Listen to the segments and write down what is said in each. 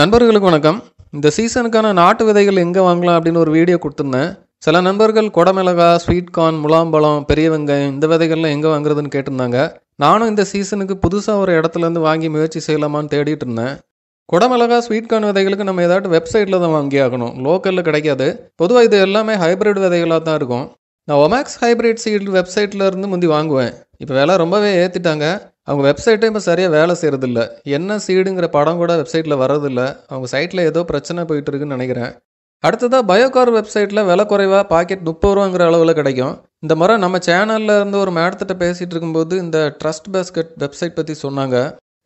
நண்பர்களுக்கு வணக்கம் இந்த சீசனுக்கான நாட்டு விதைகள் எங்கே வாங்கலாம் அப்படின்னு ஒரு வீடியோ கொடுத்துருந்தேன் சில நண்பர்கள் கொடமிளகா ஸ்வீட் கார்ன் முலாம்பழம் பெரிய வெங்காயம் இந்த விதைகள்லாம் எங்கே வாங்குறதுன்னு கேட்டிருந்தாங்க நானும் இந்த சீசனுக்கு புதுசாக ஒரு இடத்துலேருந்து வாங்கி முயற்சி செய்யலாமான்னு தேடிட்டு இருந்தேன் குடமிளகா ஸ்வீட் கார்ன் விதைகளுக்கு நம்ம ஏதாவது வெப்சைட்டில் தான் வாங்கி ஆகணும் லோக்கலில் கிடைக்காது பொதுவாக இது எல்லாமே ஹைப்ரிட் விதைகளாக தான் இருக்கும் நான் ஒமேக்ஸ் ஹைப்ரிட் சீட் வெப்சைட்டில் இருந்து முந்தி வாங்குவேன் இப்போ வேலை ரொம்பவே ஏற்றிட்டாங்க அவங்க வெப்சைட்டே இப்போ சரியாக வேலை செய்கிறதில்ல என்ன சீடுங்கிற படம் கூட வெப்சைட்டில் வர்றதில்ல அவங்க சைட்டில் ஏதோ பிரச்சனை போயிட்டு இருக்குன்னு நினைக்கிறேன் அடுத்ததாக பயோகார் வெப்சைட்டில் விலை குறைவாக பாக்கெட் முப்பது ரூபாங்கிற அளவில் கிடைக்கும் இந்த முறை நம்ம சேனலில் இருந்து ஒரு மேடத்திட்ட பேசிகிட்டு இருக்கும்போது இந்த ட்ரஸ்ட் பேஸ்கெட் வெப்சைட் பற்றி சொன்னாங்க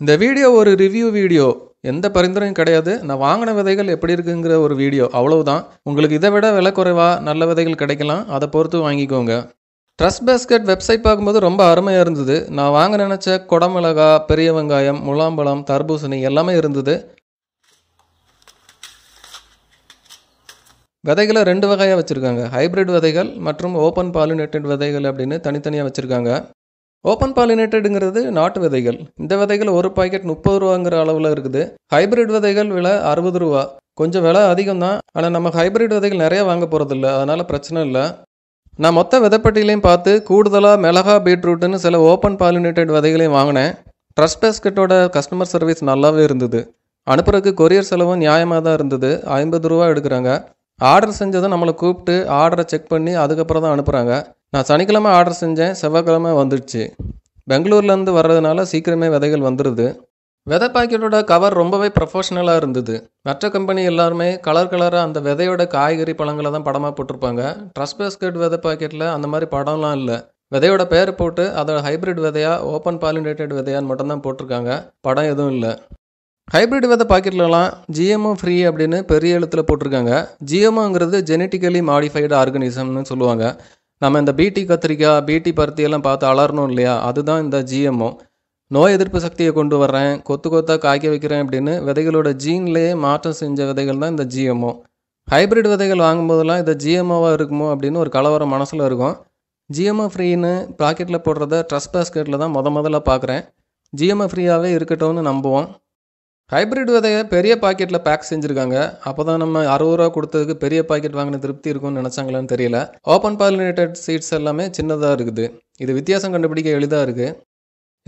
இந்த வீடியோ ஒரு ரிவ்யூ வீடியோ எந்த பரிந்துரையும் கிடையாது நான் வாங்கின விதைகள் எப்படி இருக்குங்கிற ஒரு வீடியோ அவ்வளவுதான் உங்களுக்கு இதை விட விலை குறைவாக நல்ல விதைகள் கிடைக்கலாம் அதை பொறுத்து வாங்கிக்கோங்க ரஸ் பேஸ்கெட் வெப்சைட் பார்க்கும்போது ரொம்ப அருமையாக இருந்தது நான் வாங்க நினச்ச குடமிளகா பெரிய வெங்காயம் முலாம்பழம் தர்பூசணி எல்லாமே இருந்தது விதைகளை ரெண்டு வகையாக வச்சுருக்காங்க ஹைப்ரிட் விதைகள் மற்றும் ஓப்பன் பாலினேட்டட் விதைகள் அப்படின்னு தனித்தனியாக வச்சுருக்காங்க ஓப்பன் பாலினேட்டடுங்கிறது நாட்டு விதைகள் இந்த விதைகள் ஒரு பாக்கெட் முப்பது ரூபாங்கிற அளவில் இருக்குது ஹைபிரிட் விதைகள் விலை அறுபது ரூபா கொஞ்சம் விலை அதிகம் தான் ஆனால் நம்ம ஹைபிரிட் விதைகள் நிறையா வாங்க போகிறதில்ல அதனால் பிரச்சனை இல்லை நான் மொத்த விதைப்பட்டியிலையும் பார்த்து கூடுதலாக மிளகா பீட்ரூட்டுன்னு சில ஓப்பன் பாலினேட்டட் விதைகளையும் வாங்கினேன் ட்ரஸ்ட் பேஸ்கெட்டோட கஸ்டமர் சர்வீஸ் நல்லாவே இருந்தது அனுப்புறதுக்கு கொரியர் செலவும் நியாயமாக தான் இருந்தது ஐம்பது ரூபா எடுக்கிறாங்க ஆர்டர் செஞ்சதை நம்மளை கூப்பிட்டு ஆர்டரை செக் பண்ணி அதுக்கப்புறம் தான் அனுப்புகிறாங்க நான் சனிக்கிழமை ஆர்டர் செஞ்சேன் செவ்வாய்க்கிழமை வந்துடுச்சு பெங்களூர்லேருந்து வர்றதுனால சீக்கிரமே விதைகள் வந்துடுது வெதை பாக்கெட்டோட கவர் ரொம்பவே ப்ரொஃபஷ்னலாக இருந்தது மற்ற கம்பெனி எல்லாருமே கலர் கலராக அந்த விதையோட காய்கறி பழங்களை தான் படமாக போட்டிருப்பாங்க ட்ரஸ் பேஸ்கெட் விதை பாக்கெட்டில் அந்த மாதிரி படம்லாம் இல்லை விதையோட பேர் போட்டு அதோட ஹைப்ரிட் விதையா ஓப்பன் பாலினேட்டட் விதையான்னு மட்டும்தான் போட்டிருக்காங்க படம் எதுவும் இல்லை ஹைப்ரிட் விதை பாக்கெட்லலாம் ஜிஎம்ஓ ஃப்ரீ அப்படின்னு பெரிய எழுத்தில் போட்டிருக்காங்க ஜிஎம்ஓங்கிறது ஜெனட்டிக்கலி மாடிஃபைடு ஆர்கனிசம்னு சொல்லுவாங்க நம்ம இந்த பிடி கத்திரிக்காய் பிடி பருத்தி எல்லாம் பார்த்து அலறணும் இல்லையா அதுதான் இந்த ஜிஎம்ஓ நோய் எதிர்ப்பு சக்தியை கொண்டு வர்றேன் கொத்து கொத்தாக காய்க்க வைக்கிறேன் அப்படின்னு விதைகளோட ஜீன்லேயே மாற்றம் செஞ்ச விதைகள் தான் இந்த ஜிஎம்ஓ ஹைப்ரிட் விதைகள் வாங்கும்போதெல்லாம் இதை ஜிஎம்ஓவாக இருக்குமோ அப்படின்னு ஒரு கலவரம் மனசில் இருக்கும் ஜிஎம்ஓ ஃப்ரீன்னு ப்ராக்கெட்டில் போடுறத ட்ரஸ்ட் பேஸ்கெட்டில் தான் முத முதல்ல பார்க்குறேன் ஜிஎம்ஓ ஃப்ரீயாகவே இருக்கட்டும்னு நம்புவோம் ஹைப்ரிட் விதையை பெரிய பாக்கெட்டில் பேக் செஞ்சுருக்காங்க அப்போ தான் நம்ம அறுபது ரூபா கொடுத்ததுக்கு பெரிய பாக்கெட் வாங்கின திருப்தி இருக்கும்னு நினச்சாங்களான்னு தெரியல ஓப்பன் பாலினேட்டட் சீட்ஸ் எல்லாமே சின்னதாக இருக்குது இது வித்தியாசம் கண்டுபிடிக்க எளிதாக இருக்குது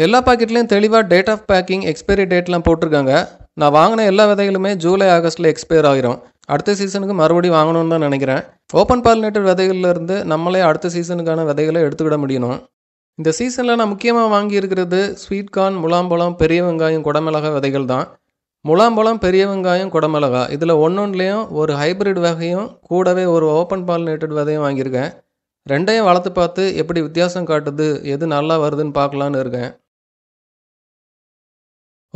எல்லா பாக்கெட்லேயும் தெளிவாக டேட் ஆஃப் பேக்கிங் எக்ஸ்பைரி டேட்லாம் போட்டிருக்காங்க நான் வாங்கின எல்லா விதைகளுமே ஜூலை ஆகஸ்ட்டில் எக்ஸ்பயர் ஆகிரும் அடுத்த சீசனுக்கு மறுபடியும் வாங்கணும்னு தான் நினைக்கிறேன் ஓப்பன் பாலினேட்டட் விதைகள்லேருந்து நம்மளே அடுத்த சீசனுக்கான விதைகளை எடுத்துக்கிட முடியணும் இந்த சீசனில் நான் முக்கியமாக வாங்கியிருக்கிறது ஸ்வீட் கார்ன் முலாம்பழம் பெரிய வெங்காயம் குடமிளகா விதைகள் தான் முலாம்பழம் பெரிய வெங்காயம் குடமிளகா இதில் ஒன்றொன்றுலேயும் ஒரு ஹைப்ரிட் வகையும் கூடவே ஒரு ஓப்பன் பாலினேட்டட் விதையும் வாங்கியிருக்கேன் ரெண்டையும் வளர்த்து பார்த்து எப்படி வித்தியாசம் காட்டுது எது நல்லா வருதுன்னு பார்க்கலான்னு இருக்கேன்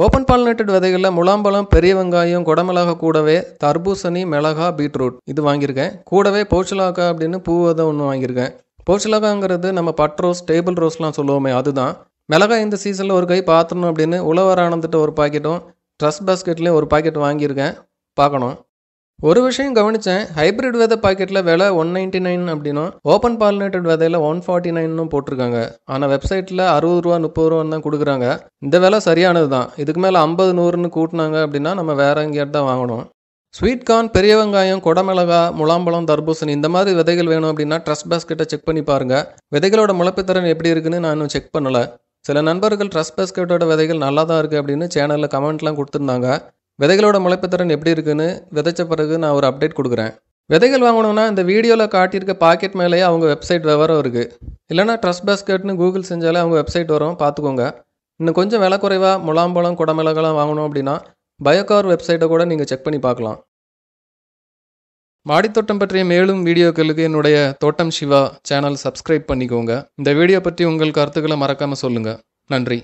ஓப்பன் பாலினேட்டட் விதைகளில் முலாம்பழம் பெரிய வெங்காயம் குடமிளகா கூடவே தர்பூசணி மிளகா பீட்ரூட் இது வாங்கியிருக்கேன் கூடவே போச்சலாக்கா அப்படின்னு பூ விதை ஒன்று வாங்கியிருக்கேன் போச்சலாக்காங்கிறது நம்ம பட் ரோஸ் டேபிள் ரோஸ்லாம் சொல்லுவோமே அதுதான் மிளகா இந்த சீசனில் ஒரு கை பாத்திரணும் அப்படின்னு உழவர் ஆனந்துட்டு ஒரு பாக்கெட்டும் ட்ரஸ் பாஸ்கெட்லேயும் ஒரு பாக்கெட் வாங்கியிருக்கேன் பார்க்கணும் ஒரு விஷயம் கவனித்தேன் ஹைபிரிட் விதை பாக்கெட்டில் விலை ஒன் நைன்டி நைன் அப்படின்னா ஓப்பன் பாலினேட்டட் விதையில ஒன் ஃபார்ட்டி நைன்னு போட்டிருக்காங்க ஆனால் வெப்சைட்டில் அறுபது ரூபா முப்பது ரூபான்னு தான் கொடுக்குறாங்க இந்த விலை சரியானது தான் இதுக்கு மேலே ஐம்பது நூறுன்னு கூட்டினாங்க அப்படின்னா நம்ம வேற எங்கேயாவது தான் வாங்கணும் ஸ்வீட் கார்ன் பெரிய வெங்காயம் குடமிளகா முலாம்பழம் தர்பூசணி இந்த மாதிரி விதைகள் வேணும் அப்படின்னா ட்ரஸ்ட் பேஸ்கெட்டை செக் பண்ணி பாருங்கள் விதைகளோட முளைப்புத்திறன் எப்படி இருக்குன்னு நான் இன்னும் செக் பண்ணலை சில நண்பர்கள் ட்ரஸ்ட் பேஸ்கெட்டோட விதைகள் நல்லா தான் இருக்குது அப்படின்னு சேனலில் கமெண்ட்லாம் கொடுத்துருந்தாங்க விதைகளோட முளைப்புத்திறன் எப்படி இருக்குன்னு விதைச்ச பிறகு நான் ஒரு அப்டேட் கொடுக்குறேன் விதைகள் வாங்கணும்னா இந்த வீடியோவில் காட்டியிருக்க பாக்கெட் மேலேயே அவங்க வெப்சைட் விவரம் இருக்குது இல்லைனா ட்ரஸ்ட் பேஸ்கெட்னு கூகுள் செஞ்சாலே அவங்க வெப்சைட் வரும் பார்த்துக்கோங்க இன்னும் கொஞ்சம் விலை குறைவாக முலாம்பழம் குடமிளகெல்லாம் வாங்கணும் அப்படின்னா பயோகார் வெப்சைட்டை கூட நீங்கள் செக் பண்ணி பார்க்கலாம் மாடித்தோட்டம் பற்றிய மேலும் வீடியோக்களுக்கு என்னுடைய தோட்டம் சிவா சேனல் சப்ஸ்கிரைப் பண்ணிக்கோங்க இந்த வீடியோ பற்றி உங்கள் கருத்துக்களை மறக்காமல் சொல்லுங்கள் நன்றி